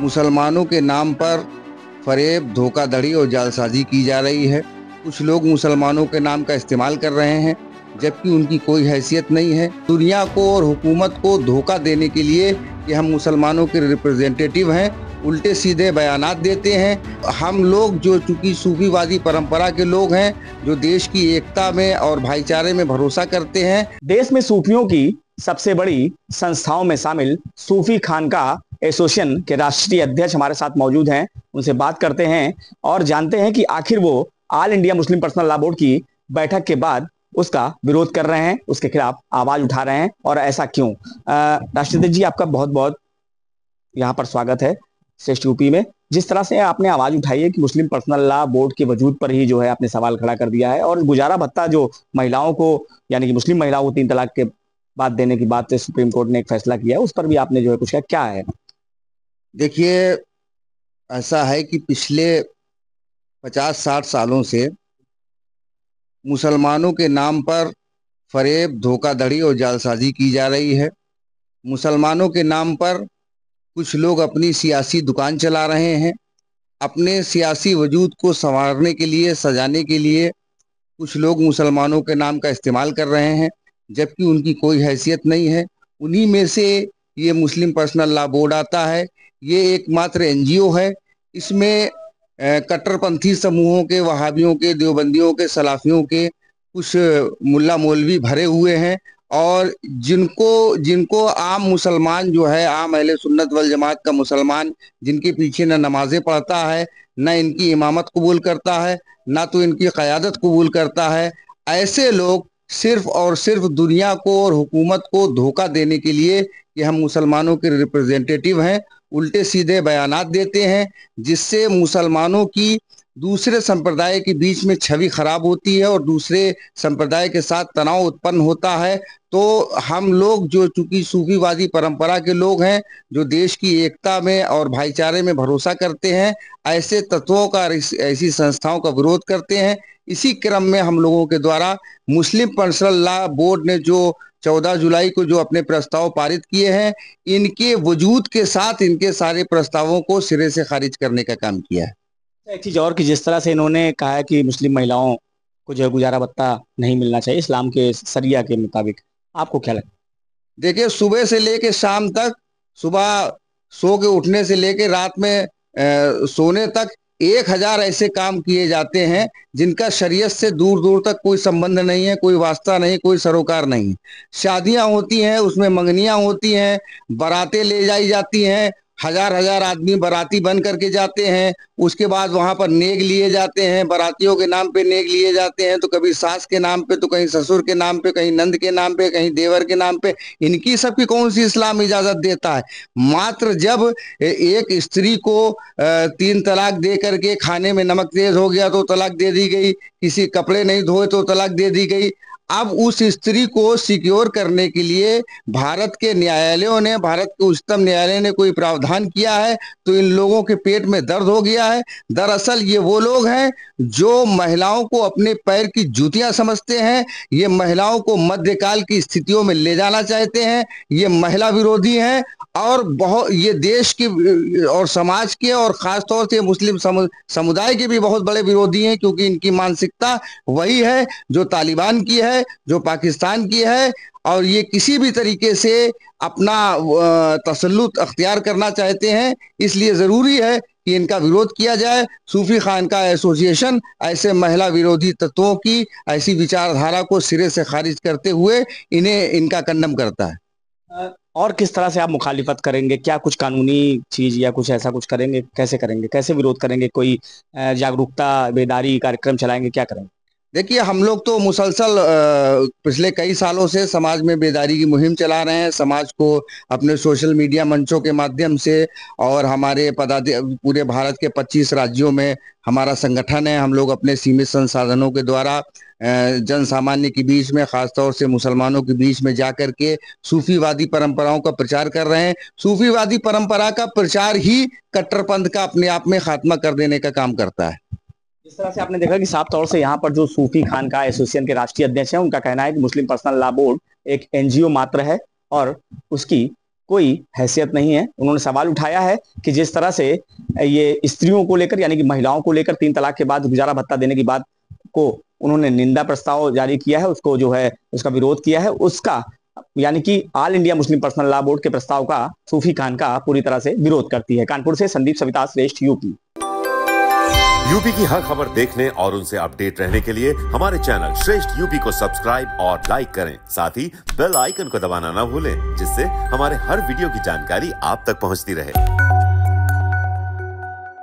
मुसलमानों के नाम पर फरेब धोखाधड़ी और जालसाजी की जा रही है कुछ लोग मुसलमानों के नाम का इस्तेमाल कर रहे हैं जबकि उनकी कोई हैसियत नहीं है दुनिया को और हुकूमत को धोखा देने के लिए कि हम मुसलमानों के रिप्रेजेंटेटिव हैं उल्टे सीधे बयान देते हैं हम लोग जो चूँकि सूफीवादी परंपरा के लोग हैं जो देश की एकता में और भाईचारे में भरोसा करते हैं देश में सूफियों की सबसे बड़ी संस्थाओं में शामिल सूफी खानका एसोसिएशन के राष्ट्रीय अध्यक्ष हमारे साथ मौजूद हैं उनसे बात करते हैं और जानते हैं कि आखिर वो All India Muslim Personal Law Board की बैठक के बाद उसका विरोध कर रहे हैं उसके खिलाफ आवाज उठा रहे हैं और ऐसा क्यों राष्ट्रपति जी आपका बहुत बहुत यहाँ पर स्वागत है श्रेष्ठ यूपी में जिस तरह से आपने आवाज उठाई है कि मुस्लिम पर्सनल लॉ बोर्ड के वजूद पर ही जो है आपने सवाल खड़ा कर दिया है और गुजारा भत्ता जो महिलाओं को यानी कि मुस्लिम महिलाओं को तीन तलाक के बाद देने की बात सुप्रीम कोर्ट ने एक फैसला किया उस पर भी आपने जो है कुछ क्या है देखिए ऐसा है कि पिछले पचास साठ सालों से मुसलमानों के नाम पर फरेब धोखाधड़ी और जालसाजी की जा रही है मुसलमानों के नाम पर कुछ लोग अपनी सियासी दुकान चला रहे हैं अपने सियासी वजूद को संवारने के लिए सजाने के लिए कुछ लोग मुसलमानों के नाम का इस्तेमाल कर रहे हैं जबकि उनकी कोई हैसियत नहीं है उन्हीं में से ये मुस्लिम पर्सनल लॉ बोर्ड आता है ये एकमात्र एनजीओ है इसमें कट्टरपंथी समूहों के वहाबियों के देवबंदियों के सलाफियों के कुछ मुल्ला मौलवी भरे हुए हैं और जिनको जिनको आम मुसलमान जो है आम अहल सुन्नत वल जमात का मुसलमान जिनके पीछे ना नमाजें पढ़ता है ना इनकी इमामत कबूल करता है ना तो इनकी क़्यादत कबूल करता है ऐसे लोग सिर्फ और सिर्फ दुनिया को और हुकूमत को धोखा देने के लिए कि हम मुसलमानों के रिप्रेजेंटेटिव हैं उल्टे सीधे बयान देते हैं जिससे मुसलमानों की दूसरे संप्रदाय के बीच में छवि खराब होती है और दूसरे संप्रदाय के साथ तनाव उत्पन्न होता है तो हम लोग जो चूंकि सूफीवादी परंपरा के लोग हैं जो देश की एकता में और भाईचारे में भरोसा करते हैं ऐसे तत्वों का ऐसी संस्थाओं का विरोध करते हैं इसी क्रम में हम लोगों के द्वारा मुस्लिम पर्सनल लॉ बोर्ड ने जो 14 जुलाई को जो अपने प्रस्ताव पारित किए हैं इनके वजूद के साथ इनके सारे प्रस्तावों को सिरे से खारिज करने का काम किया है एक चीज़ और कि जिस तरह से इन्होंने कहा है कि मुस्लिम महिलाओं को जो है गुजारा भत्ता नहीं मिलना चाहिए इस्लाम के सरिया के मुताबिक आपको क्या लगता है देखिए सुबह से लेके शाम तक सुबह सो के उठने से लेके रात में ए, सोने तक एक हजार ऐसे काम किए जाते हैं जिनका शरीयत से दूर दूर तक कोई संबंध नहीं है कोई वास्ता नहीं कोई सरोकार नहीं शादियां होती हैं उसमें मंगनियां होती हैं बराते ले जाई जाती हैं हजार हजार आदमी बराती बन करके जाते हैं उसके बाद वहां पर नेग लिए जाते हैं बरातियों के नाम पे नेग लिए जाते हैं तो कभी सास के नाम पे तो कहीं ससुर के नाम पे कहीं नंद के नाम पे कहीं देवर के नाम पे इनकी सबकी कौन सी इस्लाम इजाजत देता है मात्र जब एक स्त्री को तीन तलाक दे करके खाने में नमक तेज हो गया तो तलाक दे दी गई किसी कपड़े नहीं धोए तो तलाक दे दी गई अब उस स्त्री को सिक्योर करने के लिए भारत के न्यायालयों ने भारत के उच्चतम न्यायालय ने कोई प्रावधान किया है तो इन लोगों के पेट में दर्द हो गया है दरअसल ये वो लोग हैं जो महिलाओं को अपने पैर की जूतियां समझते हैं ये महिलाओं को मध्यकाल की स्थितियों में ले जाना चाहते हैं ये महिला विरोधी हैं और बहुत ये देश की और समाज के और खास तौर से मुस्लिम समुदाय के भी बहुत बड़े विरोधी हैं क्योंकि इनकी मानसिकता वही है जो तालिबान की है जो पाकिस्तान की है और ये किसी भी तरीके से अपना तसलुत अख्तियार करना चाहते हैं इसलिए ज़रूरी है कि इनका विरोध किया जाए सूफी खान का एसोसिएशन ऐसे महिला विरोधी तत्वों की ऐसी विचारधारा को सिरे से खारिज करते हुए इन्हें इनका कंडम करता है और किस तरह से आप मुखालिफत करेंगे क्या कुछ कानूनी चीज या कुछ ऐसा कुछ करेंगे कैसे करेंगे कैसे विरोध करेंगे कोई जागरूकता बेदारी कार्यक्रम चलाएंगे क्या करेंगे देखिए हम लोग तो मुसलसल पिछले कई सालों से समाज में बेदारी की मुहिम चला रहे हैं समाज को अपने सोशल मीडिया मंचों के माध्यम से और हमारे पदाधि पूरे भारत के 25 राज्यों में हमारा संगठन है हम लोग अपने सीमित संसाधनों के द्वारा जन सामान्य के बीच में खासतौर से मुसलमानों के बीच में जाकर के सूफीवादी परंपराओं का प्रचार कर रहे हैं सूफीवादी परंपरा का प्रचार ही कट्टरपंथ का अपने आप में खात्मा कर देने का काम करता है इस तरह से आपने देखा कि साफ तौर से यहाँ पर जो सूफी खान का एसोसिएशन के राष्ट्रीय अध्यक्ष है उनका कहना है कि मुस्लिम पर्सनल लॉ बोर्ड एक एनजीओ मात्र है और उसकी कोई हैसियत नहीं है उन्होंने सवाल उठाया है कि जिस तरह से ये स्त्रियों को लेकर यानी कि महिलाओं को लेकर तीन तलाक के बाद गुजारा भत्ता देने की बात को उन्होंने निंदा प्रस्ताव जारी किया है उसको जो है उसका विरोध किया है उसका यानी कि All India Muslim Personal Law Board के प्रस्ताव का सूफी खान का पूरी तरह से विरोध करती है कानपुर से संदीप सविता श्रेष्ठ यूपी यूपी की हर खबर देखने और उनसे अपडेट रहने के लिए हमारे चैनल श्रेष्ठ यूपी को सब्सक्राइब और लाइक करें साथ ही बेल आइकन को दबाना ना भूलें जिससे हमारे हर वीडियो की जानकारी आप तक पहुंचती रहे